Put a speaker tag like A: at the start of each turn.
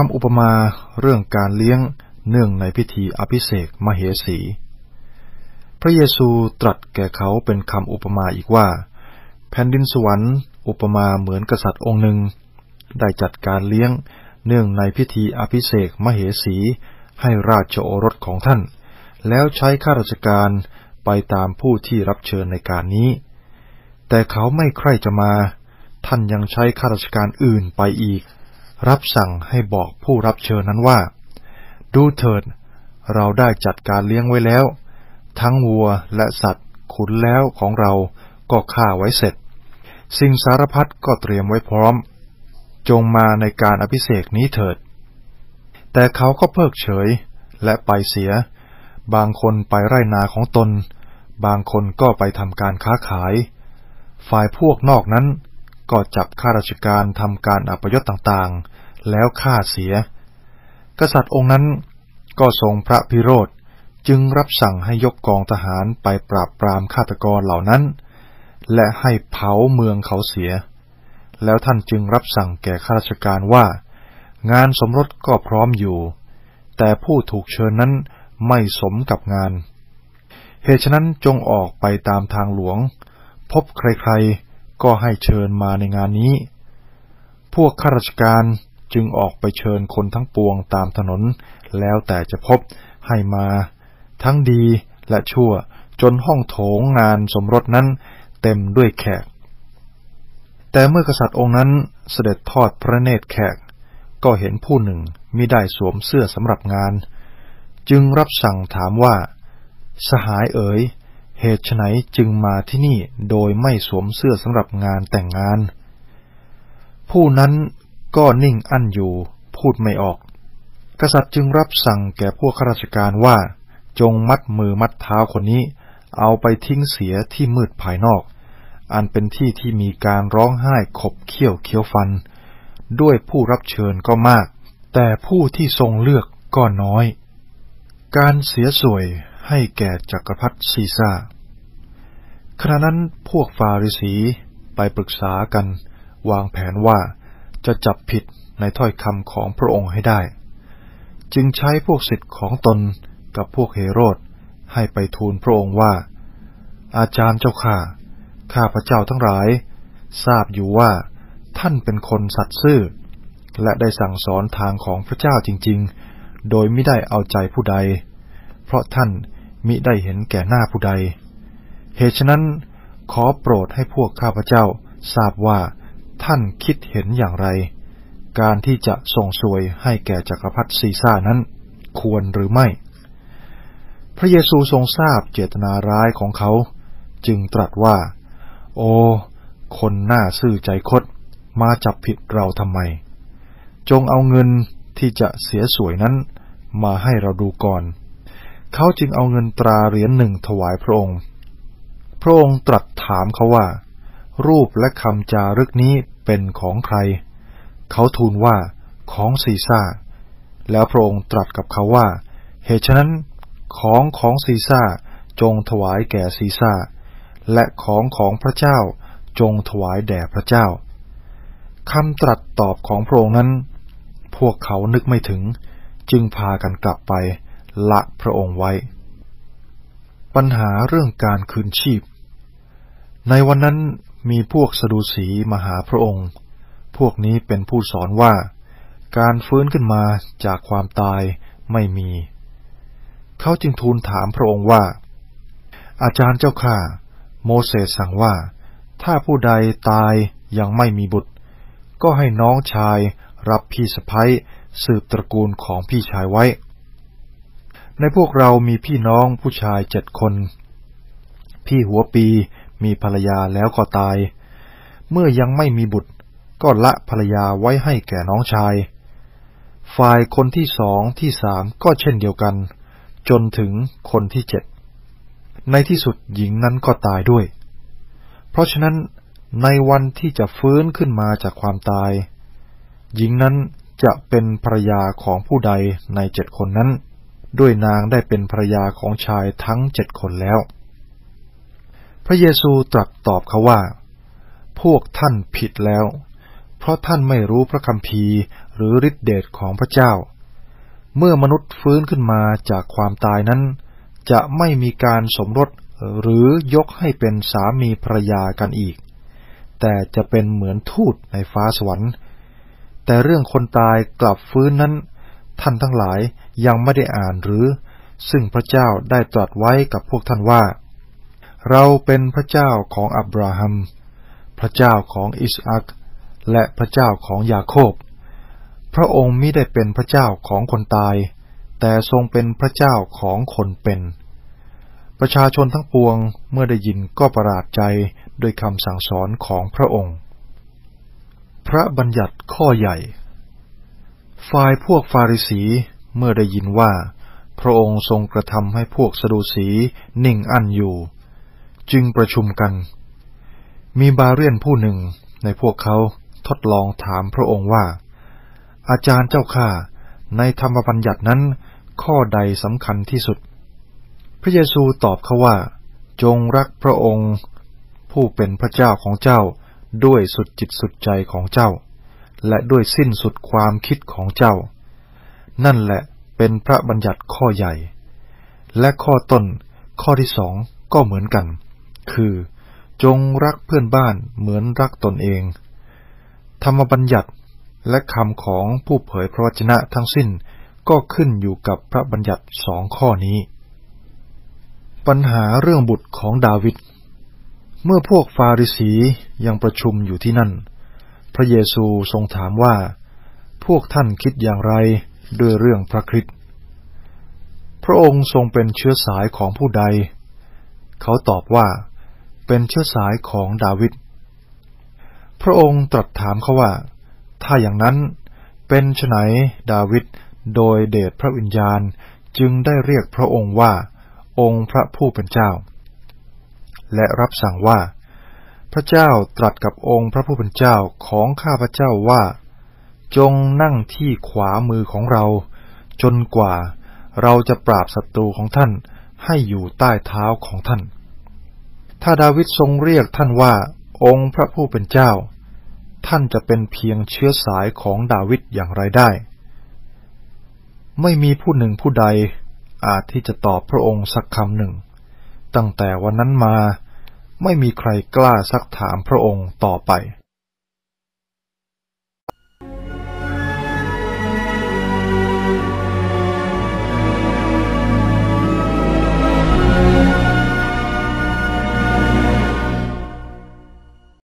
A: คำอุปมาเรื่องการเลี้ยงเนื่องในพิธีอภิเษกมเหสี พระเยซูตรัสแก่เขาเป็นคำอุปมาอีกว่า แผ่นดินสวรรค์อุปมาเหมือนกษัตริย์องค์หนึ่ง ได้จัดการเลี้ยงเนื่องในพิธีอภิเษกมเหสี ให้ราชโอรสของท่าน แล้วใช้ข้าราชการไปตามผู้ที่รับเชิญในการนี้ แต่เขาไม่ใคร่จะมา ท่านยังใช้ข้าราชการอื่นไปอีกรับสั่งให้บอกผู้รับเชิญนั้นว่า ดูเถิด เราได้จัดการเลี้ยงไว้แล้ว ทั้งวัวและสัตว์ขุนแล้วของเราก็ฆ่าไว้เสร็จ สิ่งสารพัดก็เตรียมไว้พร้อม จงมาในการอภิเษกนี้เถิด แต่เขาก็เพิกเฉยและไปเสีย บางคนไปไร่นาของตน บางคนก็ไปทำการค้าขาย ฝ่ายพวกนอกนั้นก็จับข้าราชการทำการอัปยศต่างๆแล้วฆ่าเสีย กษัตริย์องค์นั้นก็ทรงพระพิโรธจึงรับสั่งให้ยกกองทหารไปปราบปรามฆาตกรเหล่านั้น และให้เผาเมืองเขาเสีย แล้วท่านจึงรับสั่งแก่ข้าราชการว่า งานสมรสก็พร้อมอยู่ แต่ผู้ถูกเชิญนั้นไม่สมกับงาน เหตุฉะนั้นจงออกไปตามทางหลวง พบใครๆก็ให้เชิญมาในงานนี้ พวกข้าราชการจึงออกไปเชิญคนทั้งปวงตามถนน แล้วแต่จะพบให้มา ทั้งดีและชั่วจนห้องโถงงานสมรสนั้นเต็มด้วยแขก แต่เมื่อกษัตริย์องค์นั้นเสด็จทอดพระเนตรแขก ก็เห็นผู้หนึ่งมิได้สวมเสื้อสำหรับงาน จึงรับสั่งถามว่า สหายเอ๋ยเหตุไหนจึงมาที่นี่โดยไม่สวมเสื้อสำหรับงานแต่งงาน ผู้นั้นก็นิ่งอั้นอยู่พูดไม่ออก กษัตริย์จึงรับสั่งแก่พวกข้าราชการว่า จงมัดมือมัดเท้าคนนี้ เอาไปทิ้งเสียที่มืดภายนอก อันเป็นที่ที่มีการร้องไห้ขบเคี้ยวเคี้ยวฟัน ด้วยผู้รับเชิญก็มาก แต่ผู้ที่ทรงเลือกก็น้อย การเสียสวยให้แก่จักรพรรดิซีซ่าขณะนั้นพวกฟาริสีไปปรึกษากันวางแผนว่าจะจับผิดในถ้อยคำของพระองค์ให้ได้ จึงใช้พวกสิทธิ์ของตนกับพวกเฮโรดให้ไปทูลพระองค์ว่า อาจารย์เจ้าข้าข้าพระเจ้าทั้งหลาย ทราบอยู่ว่า ท่านเป็นคนสัตย์ซื่อ และได้สั่งสอนทางของพระเจ้าจริงๆ โดยไม่ได้เอาใจผู้ใด เพราะท่านมิได้เห็นแก่หน้าผู้ใดเหตุฉะนั้นขอโปรดให้พวกข้าพเจ้าทราบว่า ท่านคิดเห็นอย่างไร การที่จะส่งสวยให้แก่จักรพรรดิซีซ่านั้น ควรหรือไม่ พระเยซูทรงทราบเจตนาร้ายของเขา จึงตรัสว่า โอ คนหน้าซื่อใจคดมาจับผิดเราทำไม จงเอาเงินที่จะเสียสวยนั้นมาให้เราดูก่อน เขาจึงเอาเงินตราเหรียญหนึ่งถวายพระองค์ระองค์ตรัสถามเขาว่า รูปและคำจารึกนี้เป็นของใคร เขาทูลว่าของซีซ่า แล้วพระองค์ตรัสกับเขาว่า เหตุฉะนั้นของของซีซ่าจงถวายแก่ซีซ่า และของของพระเจ้าจงถวายแด่พระเจ้าคำตรัสตอบของพระองค์นั้น พวกเขานึกไม่ถึงจึงพากันกลับไปละพระองค์ไว้ ปัญหาเรื่องการคืนชีพในวันนั้นมีพวกสดูสี มหาพระองค์ พวกนี้เป็นผู้สอนว่า การฟื้นขึ้นมาจากความตายไม่มี เขาจึงทูลถามพระองค์ว่า อาจารย์เจ้าข้าโมเสสสั่งว่า ถ้าผู้ใดตายยังไม่มีบุตร ก็ให้น้องชายรับพี่สะพ้ยสืบตระกูลของพี่ชายไว้ ในพวกเรามีพี่น้องผู้ชายเจ็ดคน พี่หัวปีมีภรรยาแล้วก็ตาย เมื่อยังไม่มีบุตรก็ละภรรยาไว้ให้แก่น้องชาย ฝ่ายคนที่สองที่สามก็เช่นเดียวกัน จนถึงคนที่เจ็ดในที่สุดหญิงนั้นก็ตายด้วย เพราะฉะนั้นในวันที่จะฟื้นขึ้นมาจากความตาย หญิงนั้นจะเป็นภรรยาของผู้ใดในเจ็ดคนนั้น ด้วยนางได้เป็นภรรยาของชายทั้งเจ็ดคนแล้วพระเยซูตรัสตอบเขาว่า พวกท่านผิดแล้ว เพราะท่านไม่รู้พระคัมภีร์หรือฤทธิเดชของพระเจ้า เมื่อมนุษย์ฟื้นขึ้นมาจากความตายนั้น จะไม่มีการสมรสหรือยกให้เป็นสามีภรรยากันอีก แต่จะเป็นเหมือนทูตในฟ้าสวรรค์ แต่เรื่องคนตายกลับฟื้นนั้น ท่านทั้งหลายยังไม่ได้อ่านหรือ ซึ่งพระเจ้าได้ตรัสไว้กับพวกท่านว่าเราเป็นพระเจ้าของอับราฮัม พระเจ้าของอิสอัก และพระเจ้าของ ยาโคบ พระองค์มิได้เป็นพระเจ้าของคนตาย แต่ทรงเป็นพระเจ้าของคนเป็น ประชาชนทั้งปวงเมื่อได้ยินก็ประหลาดใจ ด้วยคำสั่งสอนของพระองค์ พระบัญญัติข้อใหญ่ ฝ่ายพวกฟาริสีเมื่อได้ยินว่า พระองค์ทรงกระทำให้พวกสดุสีนิ่งอั้นอยู่จึงประชุมกัน มีบาเรียนผู้หนึ่งในพวกเขาทดลองถามพระองค์ว่า อาจารย์เจ้าข้าในธรรมบัญญัตินั้น ข้อใดสำคัญที่สุด พระเยซูตอบเขาว่า จงรักพระองค์ผู้เป็นพระเจ้าของเจ้าด้วยสุดจิตสุดใจของเจ้า และด้วยสิ้นสุดความคิดของเจ้า นั่นแหละเป็นพระบัญญัติข้อใหญ่ และข้อต้นข้อที่สองก็เหมือนกันคือจงรักเพื่อนบ้านเหมือนรักตนเอง ธรรมบัญญัติและคำของผู้เผยพระวจนะทั้งสิ้นก็ขึ้นอยู่กับพระบัญญัติสองข้อนี้ ปัญหาเรื่องบุตรของดาวิดเมื่อพวกฟาริสียังประชุมอยู่ที่นั่น พระเยซูทรงถามว่า พวกท่านคิดอย่างไรด้วยเรื่องพระคริสต์พระองค์ทรงเป็นเชื้อสายของผู้ใด เขาตอบว่าเป็นเชื้อสายของดาวิด พระองค์ตรัสถามเขาว่า ถ้าอย่างนั้นเป็นไฉนดาวิด โดยเดชพระวิญญาณจึงได้เรียกพระองค์ว่า องค์พระผู้เป็นเจ้า และรับสั่งว่า พระเจ้าตรัสกับองค์พระผู้เป็นเจ้าของข้าพระเจ้าว่า จงนั่งที่ขวามือของเรา จนกว่าเราจะปราบศัตรูของท่านให้อยู่ใต้เท้าของท่านถ้าดาวิดทรงเรียกท่านว่าองค์พระผู้เป็นเจ้า ท่านจะเป็นเพียงเชื้อสายของดาวิดอย่างไรได้ ไม่มีผู้หนึ่งผู้ใดอาจที่จะตอบพระองค์สักคำหนึ่ง ตั้งแต่วันนั้นมาไม่มีใครกล้าซักถามพระองค์ต่อไป